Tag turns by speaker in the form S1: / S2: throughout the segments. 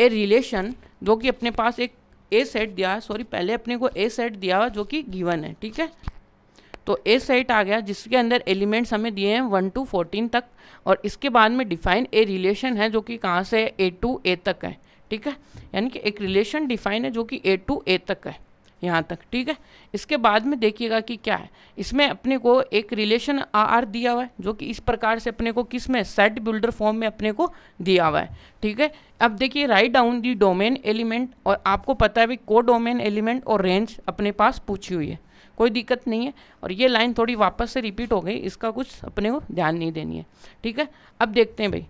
S1: a relation जो कि अपने पास एक ए सेट दिया है सॉरी पहले अपने को ए सेट दिया हुआ जो कि गिवन है ठीक है तो ए सेट आ गया जिसके अंदर एलिमेंट्स हमें दिए हैं वन टू फोर्टीन तक और इसके बाद में डिफाइन ए रिलेशन है जो कि कहाँ से ए टू ए तक है ठीक है यानी कि एक रिलेशन डिफाइन है जो कि ए टू ए तक है यहाँ तक ठीक है इसके बाद में देखिएगा कि क्या है इसमें अपने को एक रिलेशन आर दिया हुआ है जो कि इस प्रकार से अपने को किस में सेट बिल्डर फॉर्म में अपने को दिया हुआ है ठीक है अब देखिए write down the domain element और आपको पता है भी को डोमेन एलिमेंट और रेंज अपने पास पूछी हुई है कोई दिक्कत नहीं है और ये लाइन थोड़ी वापस से रिपीट हो गई इसका कुछ अपने को ध्यान नहीं देनी है ठीक है अब देखते हैं भाई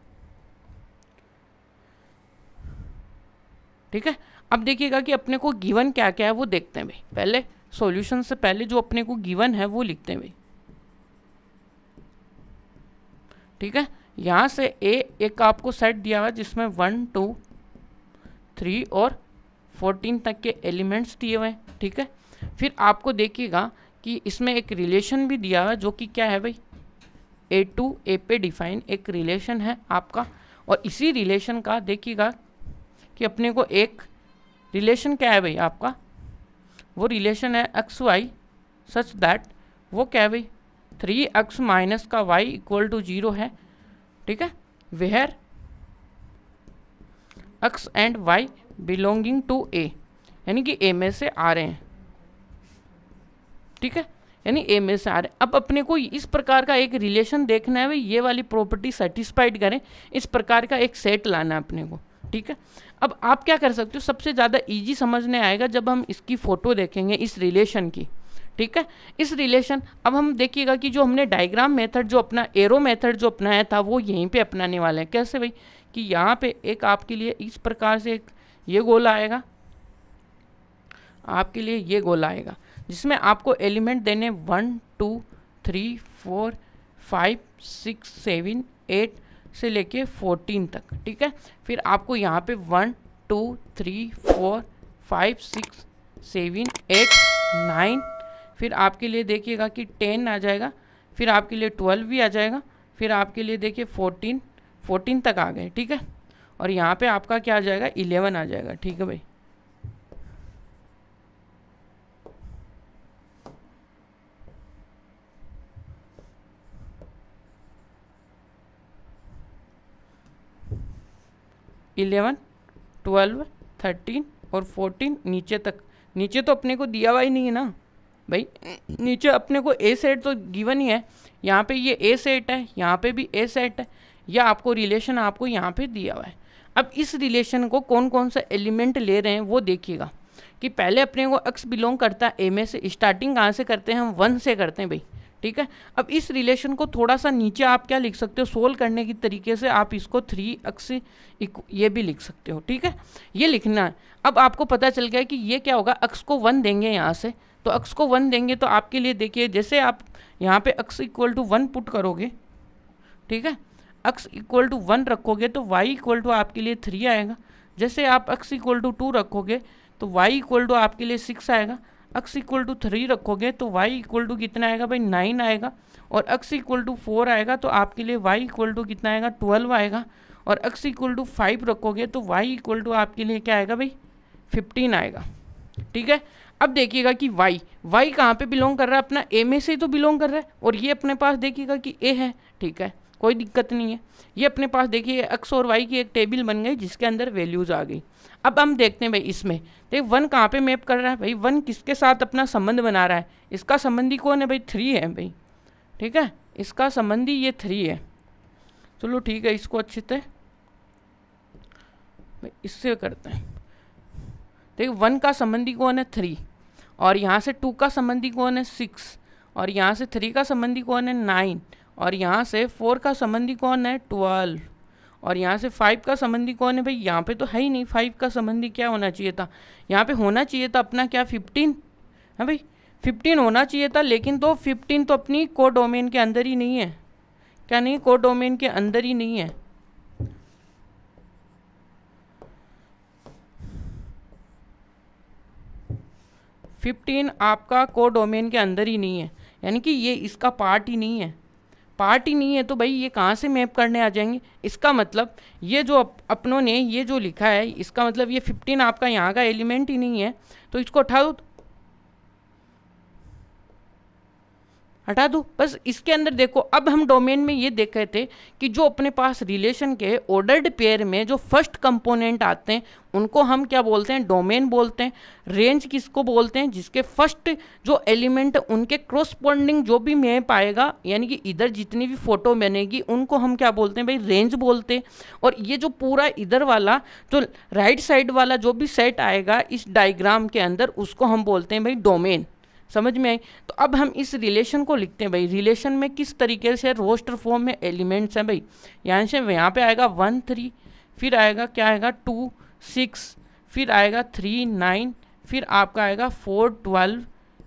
S1: ठीक है अब देखिएगा कि अपने को गिवन क्या क्या है वो देखते हैं भाई पहले सॉल्यूशन से पहले जो अपने को गिवन है वो लिखते हैं भाई ठीक है यहाँ से ए एक आपको सेट दिया हुआ है जिसमें वन टू थ्री और फोर्टीन तक के एलिमेंट्स दिए हुए हैं ठीक है फिर आपको देखिएगा कि इसमें एक रिलेशन भी दिया हुआ है जो कि क्या है भाई ए टू ए पे डिफाइन एक रिलेशन है आपका और इसी रिलेशन का देखिएगा कि अपने को एक रिलेशन क्या है भाई आपका वो रिलेशन है एक्स वाई सच दैट वो क्या है भाई थ्री एक्स माइनस का वाई इक्वल टू जीरो है ठीक है where x and y belonging to A यानी कि ए में से आ रहे हैं ठीक है यानी ए में से आ रहे हैं अब अपने को इस प्रकार का एक रिलेशन देखना है भाई ये वाली प्रॉपर्टी सेटिस्फाइड करें इस प्रकार का एक सेट लाना है अपने को ठीक है अब आप क्या कर सकते हो सबसे ज़्यादा इजी समझने आएगा जब हम इसकी फ़ोटो देखेंगे इस रिलेशन की ठीक है इस रिलेशन अब हम देखिएगा कि जो हमने डायग्राम मेथड जो अपना एरो मेथड जो अपनाया था वो यहीं पे अपनाने वाले हैं कैसे भाई कि यहाँ पे एक आपके लिए इस प्रकार से एक ये गोल आएगा आपके लिए ये गोल आएगा जिसमें आपको एलिमेंट देने one two three four five six seven eight से लेके 14 तक ठीक है फिर आपको यहाँ पे one two three four five six seven eight nine फिर आपके लिए देखिएगा कि टेन आ जाएगा फिर आपके लिए ट्वेल्व भी आ जाएगा फिर आपके लिए देखिए फोर्टीन फोर्टीन तक आ गए ठीक है और यहाँ पे आपका क्या आ जाएगा इलेवन आ जाएगा ठीक है भाई इलेवन ट्वेल्व थर्टीन और फोर्टीन नीचे तक नीचे तो अपने को दिया हुआ ही नहीं है ना भाई नीचे अपने को ए सेट तो गिवन ही है यहाँ पे ये ए सेट है यहाँ पे भी ए सेट है या आपको रिलेशन आपको यहाँ पे दिया हुआ है अब इस रिलेशन को कौन कौन सा एलिमेंट ले रहे हैं वो देखिएगा कि पहले अपने को एक्स बिलोंग करता है ए में से स्टार्टिंग कहाँ से करते हैं हम वन से करते हैं भाई ठीक है अब इस रिलेशन को थोड़ा सा नीचे आप क्या लिख सकते हो सोल्व करने की तरीके से आप इसको थ्री एक्स ये भी लिख सकते हो ठीक है ये लिखना है अब आपको पता चल गया कि ये क्या होगा अक्स को वन देंगे यहाँ से तो अक्स को वन देंगे तो आपके लिए देखिए जैसे आप यहाँ पे x equal to one put करोगे ठीक है अक्स इक्वल टू वन रखोगे तो वाई इक्वल टू आपके लिए थ्री आएगा जैसे आप अक्स इक्वल टू टू रखोगे तो वाई इक्वल टू आपके लिए सिक्स आएगा एक्स इक्वल टू थ्री रखोगे तो वाई इक्वल टू कितना आएगा भाई नाइन आएगा और एक्स इक्वल टू फोर आएगा तो आपके लिए वाई इक्वल टू कितना आएगा ट्वेल्व आएगा और एक्स इक्वल टू फाइव रखोगे तो वाई इक्वल टू आपके लिए क्या आएगा भाई फिफ्टीन आएगा ठीक है अब देखिएगा कि वाई वाई कहाँ पे बिलोंग कर रहा है अपना ए में से ही तो बिलोंग कर रहा है और ये अपने पास देखिएगा कि ए है ठीक है कोई दिक्कत नहीं है ये अपने पास देखिए एक्स और वाई की एक टेबल बन गई जिसके अंदर वैल्यूज़ आ गई अब हम देखते हैं भाई इसमें देख वन कहाँ पे मैप कर रहा है भाई वन किसके साथ अपना संबंध बना रहा है इसका संबंधी कौन है भाई थ्री है भाई ठीक है इसका संबंधी ये थ्री है चलो ठीक है इसको अच्छे से इससे करते हैं देखिए वन का संबंधी कौन है थ्री और यहाँ से टू का संबंधी कौन है सिक्स और यहाँ से थ्री का संबंधी कौन है नाइन और यहाँ से फोर का संबंधी कौन है ट्वेल्व और यहाँ से फाइव का संबंधी कौन है भाई यहाँ पे तो है ही नहीं फाइव का संबंधी क्या होना चाहिए था यहाँ पे होना चाहिए था अपना क्या फिफ्टीन है हाँ भाई फिफ्टीन होना चाहिए था लेकिन तो फिफ्टीन तो अपनी को डोमेन के अंदर ही नहीं है क्या नहीं को डोमेन के अंदर ही नहीं है फिफ्टीन आपका को डोमेन के अंदर ही नहीं है यानी कि ये इसका पार्ट ही नहीं है पार्ट ही नहीं है तो भाई ये कहाँ से मैप करने आ जाएंगे इसका मतलब ये जो अप, अपनों ने ये जो लिखा है इसका मतलब ये फिफ्टीन आपका यहाँ का एलिमेंट ही नहीं है तो इसको उठाओ हटा दो बस इसके अंदर देखो अब हम डोमेन में ये देख रहे थे कि जो अपने पास रिलेशन के ऑर्डर्ड पेयर में जो फर्स्ट कंपोनेंट आते हैं उनको हम क्या बोलते हैं डोमेन बोलते हैं रेंज किसको बोलते हैं जिसके फर्स्ट जो एलिमेंट उनके क्रॉसपॉन्डिंग जो भी मैप आएगा यानी कि इधर जितनी भी फोटो बनेगी उनको हम क्या बोलते हैं भाई रेंज बोलते हैं और ये जो पूरा इधर वाला जो राइट साइड वाला जो भी सेट आएगा इस डाइग्राम के अंदर उसको हम बोलते हैं भाई डोमेन समझ में आई तो अब हम इस रिलेशन को लिखते हैं भाई रिलेशन में किस तरीके से रोस्टर फॉर्म में एलिमेंट्स हैं भाई यहाँ से यहाँ पे आएगा वन थ्री फिर आएगा क्या आएगा टू सिक्स फिर आएगा थ्री नाइन फिर आपका आएगा फोर ट्वेल्व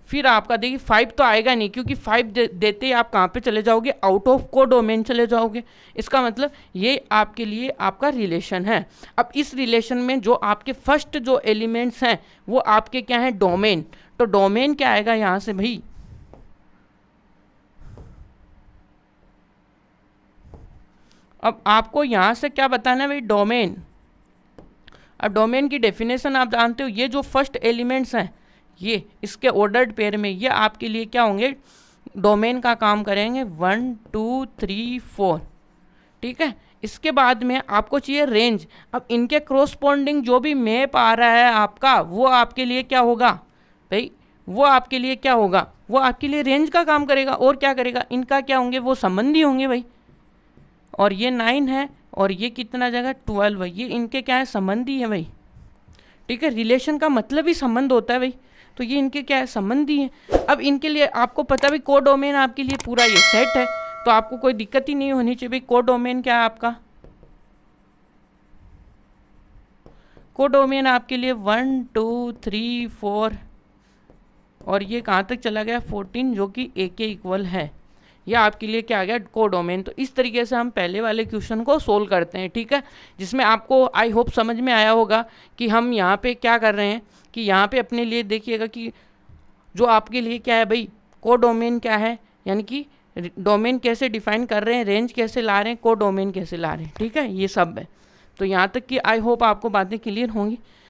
S1: फिर आपका देखिए फाइव तो आएगा नहीं क्योंकि फाइव दे, देते ही आप कहाँ पे चले जाओगे आउट ऑफ को डोमेन चले जाओगे इसका मतलब ये आपके लिए आपका रिलेशन है अब इस रिलेशन में जो आपके फर्स्ट जो एलिमेंट्स हैं वो आपके क्या हैं डोमेन तो डोमेन क्या आएगा यहाँ से भाई अब आपको यहाँ से क्या बताना है भाई डोमेन अब डोमेन की डेफिनेशन आप जानते हो ये जो फर्स्ट एलिमेंट्स हैं ये इसके ऑर्डर्ड पेयर में ये आपके लिए क्या होंगे डोमेन का काम करेंगे वन टू थ्री फोर ठीक है इसके बाद में आपको चाहिए रेंज अब इनके क्रोस्पॉन्डिंग जो भी मैप आ रहा है आपका वो आपके लिए क्या होगा सही वो आपके लिए क्या होगा वो आपके लिए रेंज का काम करेगा और क्या करेगा इनका क्या होंगे वो संबंधी होंगे भाई और ये नाइन है और ये कितना जगह ट्वेल्व है ये इनके क्या है संबंधी है भाई ठीक है रिलेशन का मतलब ही संबंध होता है भाई तो ये इनके क्या है संबंधी है अब इनके लिए आपको पता भी को डोमेन आपके लिए पूरा ये सेट है तो आपको कोई दिक्कत ही नहीं होनी चाहिए भाई को डोमेन क्या है आपका को डोमेन आपके लिए वन टू थ्री फोर और ये कहाँ तक चला गया फोर्टीन जो कि ए के इक्वल है या आपके लिए क्या आ गया कोडोमेन तो इस तरीके से हम पहले वाले क्वेश्चन को सोल्व करते हैं ठीक है जिसमें आपको आई होप समझ में आया होगा कि हम यहाँ पे क्या कर रहे हैं कि यहाँ पे अपने लिए देखिएगा कि जो आपके लिए क्या है भाई कोडोमेन क्या है यानी कि डोमेन कैसे डिफाइन कर रहे हैं रेंज कैसे ला रहे हैं डोमेन कैसे ला रहे हैं ठीक है ये सब है तो यहाँ तक कि आई होप आपको बातें क्लियर होंगी